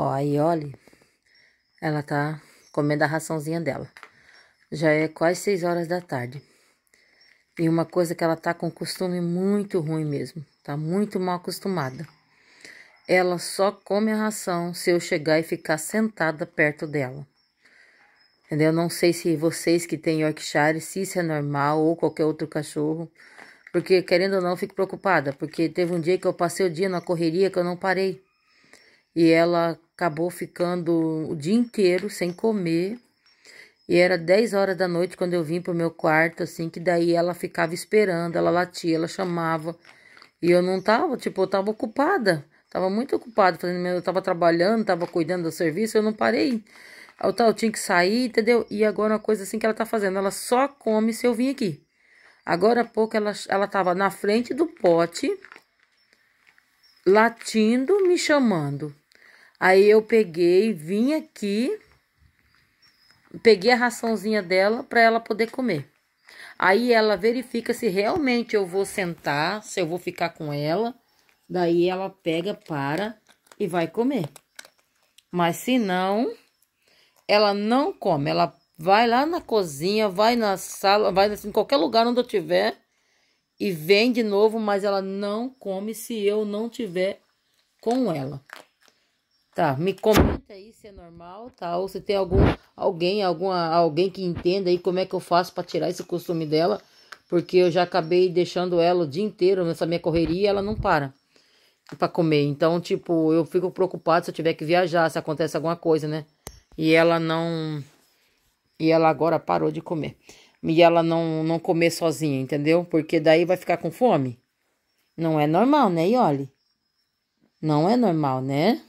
Ó, aí olhe, ela tá comendo a raçãozinha dela. Já é quase seis horas da tarde. E uma coisa que ela tá com costume muito ruim mesmo, tá muito mal acostumada. Ela só come a ração se eu chegar e ficar sentada perto dela. Entendeu? Não sei se vocês que têm Yorkshire, se isso é normal ou qualquer outro cachorro. Porque, querendo ou não, fico preocupada. Porque teve um dia que eu passei o dia na correria que eu não parei e ela acabou ficando o dia inteiro sem comer. E era 10 horas da noite quando eu vim pro meu quarto, assim, que daí ela ficava esperando, ela latia, ela chamava. E eu não tava, tipo, eu tava ocupada. Tava muito ocupada, fazendo, eu tava trabalhando, tava cuidando do serviço, eu não parei. Eu, eu tinha que sair, entendeu? E agora uma coisa assim que ela tá fazendo, ela só come se eu vim aqui. Agora há pouco ela, ela tava na frente do pote, latindo, me chamando. Aí eu peguei, vim aqui, peguei a raçãozinha dela para ela poder comer. Aí ela verifica se realmente eu vou sentar, se eu vou ficar com ela. Daí ela pega, para e vai comer. Mas se não, ela não come. Ela vai lá na cozinha, vai na sala, vai assim, em qualquer lugar onde eu tiver e vem de novo, mas ela não come se eu não tiver com ela. Tá, me comenta aí se é normal, tá? Ou se tem algum alguém, alguma alguém que entenda aí como é que eu faço para tirar esse costume dela, porque eu já acabei deixando ela o dia inteiro nessa minha correria, e ela não para para comer. Então, tipo, eu fico preocupado se eu tiver que viajar, se acontece alguma coisa, né? E ela não e ela agora parou de comer. E ela não não comer sozinha, entendeu? Porque daí vai ficar com fome. Não é normal, né, Ioli? Não é normal, né?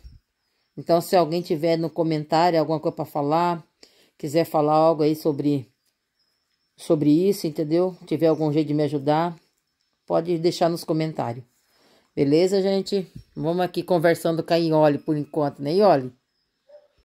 Então, se alguém tiver no comentário alguma coisa para falar, quiser falar algo aí sobre sobre isso, entendeu? Tiver algum jeito de me ajudar, pode deixar nos comentários. Beleza, gente? Vamos aqui conversando com a Iole por enquanto, né, ioli?